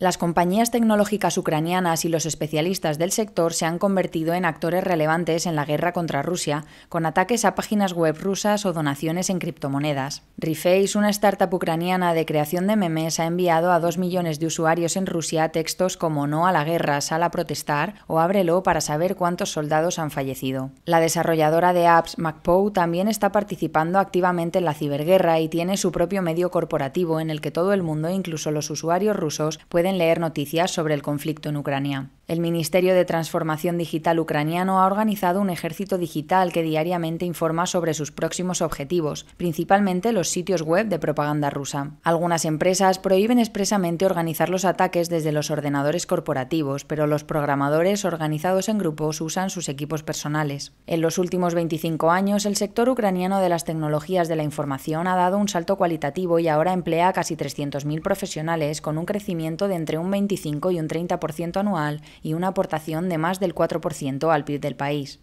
Las compañías tecnológicas ucranianas y los especialistas del sector se han convertido en actores relevantes en la guerra contra Rusia, con ataques a páginas web rusas o donaciones en criptomonedas. Reface, una startup ucraniana de creación de memes, ha enviado a dos millones de usuarios en Rusia textos como No a la guerra, sal a protestar o Ábrelo para saber cuántos soldados han fallecido. La desarrolladora de apps MacPow también está participando activamente en la ciberguerra y tiene su propio medio corporativo en el que todo el mundo, incluso los usuarios rusos, pueden leer noticias sobre el conflicto en Ucrania. El Ministerio de Transformación Digital ucraniano ha organizado un ejército digital que diariamente informa sobre sus próximos objetivos, principalmente los sitios web de propaganda rusa. Algunas empresas prohíben expresamente organizar los ataques desde los ordenadores corporativos, pero los programadores organizados en grupos usan sus equipos personales. En los últimos 25 años, el sector ucraniano de las tecnologías de la información ha dado un salto cualitativo y ahora emplea a casi 300.000 profesionales con un crecimiento de entre un 25 y un 30% anual y una aportación de más del 4% al PIB del país.